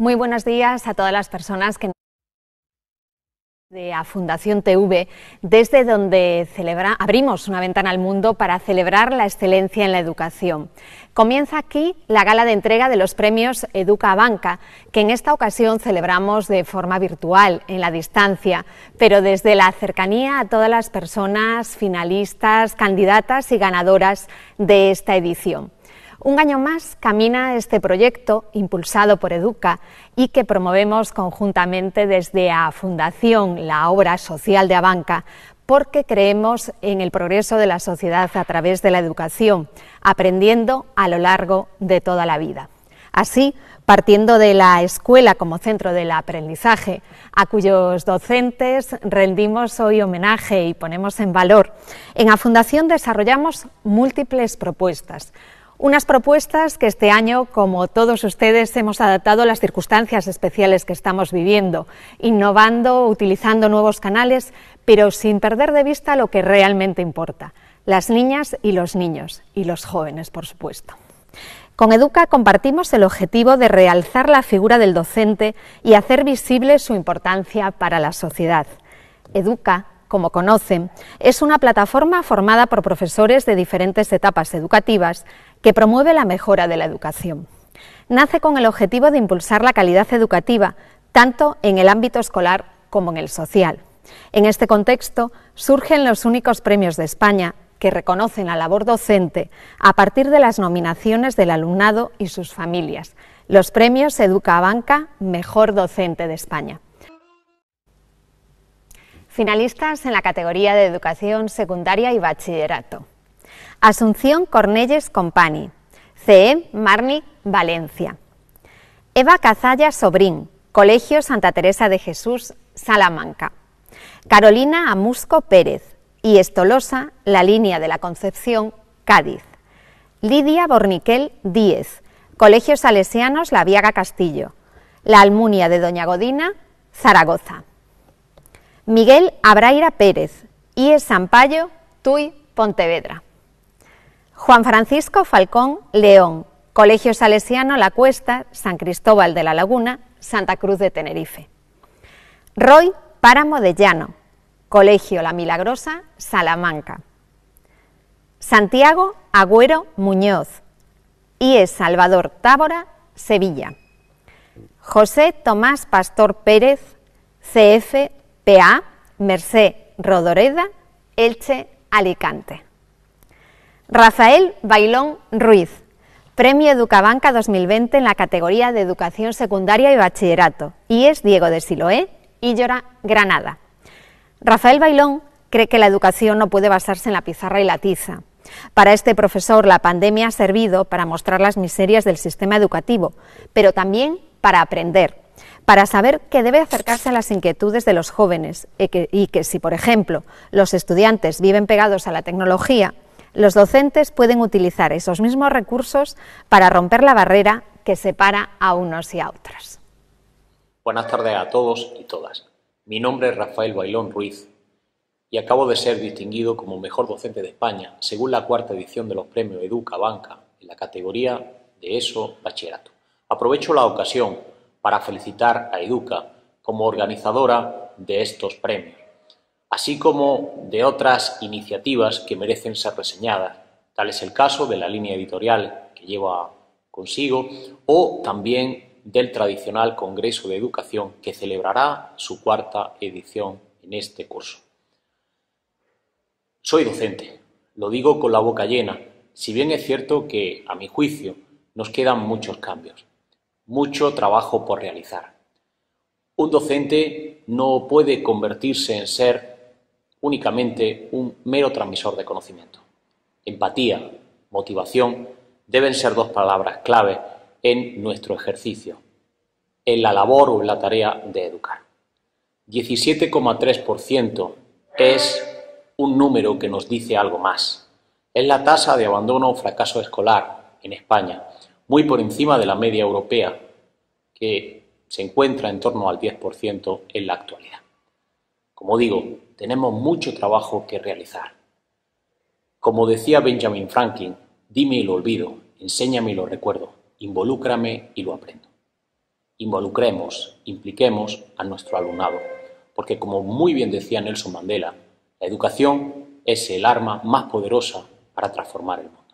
Muy buenos días a todas las personas que de la Fundación TV, desde donde abrimos una ventana al mundo para celebrar la excelencia en la educación. Comienza aquí la gala de entrega de los premios Educa Banca, que en esta ocasión celebramos de forma virtual, en la distancia, pero desde la cercanía a todas las personas finalistas, candidatas y ganadoras de esta edición. Un año más camina este proyecto impulsado por Educa y que promovemos conjuntamente desde a Fundación La Obra Social de Abanca porque creemos en el progreso de la sociedad a través de la educación, aprendiendo a lo largo de toda la vida. Así, partiendo de la escuela como centro del aprendizaje, a cuyos docentes rendimos hoy homenaje y ponemos en valor, en la Fundación desarrollamos múltiples propuestas unas propuestas que este año, como todos ustedes, hemos adaptado a las circunstancias especiales que estamos viviendo, innovando, utilizando nuevos canales, pero sin perder de vista lo que realmente importa, las niñas y los niños, y los jóvenes, por supuesto. Con Educa compartimos el objetivo de realzar la figura del docente y hacer visible su importancia para la sociedad. Educa como conocen. Es una plataforma formada por profesores de diferentes etapas educativas que promueve la mejora de la educación. Nace con el objetivo de impulsar la calidad educativa, tanto en el ámbito escolar como en el social. En este contexto surgen los únicos premios de España que reconocen la labor docente a partir de las nominaciones del alumnado y sus familias. Los premios Educa Banca Mejor Docente de España finalistas en la categoría de educación secundaria y bachillerato. Asunción Cornelles Compani, CE Marni Valencia. Eva Cazalla Sobrín, Colegio Santa Teresa de Jesús, Salamanca. Carolina Amusco Pérez y Estolosa, la línea de la Concepción, Cádiz. Lidia Borniquel Díez, Colegio Salesianos La Viaga Castillo. La Almunia de Doña Godina, Zaragoza. Miguel Abraira Pérez, IES Sampaio, TUI, Pontevedra. Juan Francisco Falcón León, Colegio Salesiano La Cuesta, San Cristóbal de la Laguna, Santa Cruz de Tenerife. Roy Páramo de Llano, Colegio La Milagrosa, Salamanca. Santiago Agüero Muñoz, IES Salvador Tábora, Sevilla. José Tomás Pastor Pérez, CF PA, Merced, Rodoreda, Elche, Alicante. Rafael Bailón Ruiz, Premio Educabanca 2020 en la categoría de Educación Secundaria y Bachillerato, y es Diego de Siloé, Illora, Granada. Rafael Bailón cree que la educación no puede basarse en la pizarra y la tiza. Para este profesor, la pandemia ha servido para mostrar las miserias del sistema educativo, pero también para aprender, para saber que debe acercarse a las inquietudes de los jóvenes y que, si, por ejemplo, los estudiantes viven pegados a la tecnología, los docentes pueden utilizar esos mismos recursos para romper la barrera que separa a unos y a otros. Buenas tardes a todos y todas. Mi nombre es Rafael Bailón Ruiz y acabo de ser distinguido como mejor docente de España según la cuarta edición de los premios Educa Banca en la categoría de ESO Bachillerato. Aprovecho la ocasión para felicitar a Educa como organizadora de estos premios, así como de otras iniciativas que merecen ser reseñadas. Tal es el caso de la línea editorial que lleva consigo o también del tradicional Congreso de Educación que celebrará su cuarta edición en este curso. Soy docente, lo digo con la boca llena, si bien es cierto que, a mi juicio, nos quedan muchos cambios mucho trabajo por realizar. Un docente no puede convertirse en ser únicamente un mero transmisor de conocimiento. Empatía, motivación deben ser dos palabras clave en nuestro ejercicio, en la labor o en la tarea de educar. 17,3% es un número que nos dice algo más. Es la tasa de abandono o fracaso escolar en España muy por encima de la media europea, que se encuentra en torno al 10% en la actualidad. Como digo, tenemos mucho trabajo que realizar. Como decía Benjamin Franklin, dime y lo olvido, enséñame y lo recuerdo, involúcrame y lo aprendo. Involucremos, impliquemos a nuestro alumnado, porque como muy bien decía Nelson Mandela, la educación es el arma más poderosa para transformar el mundo.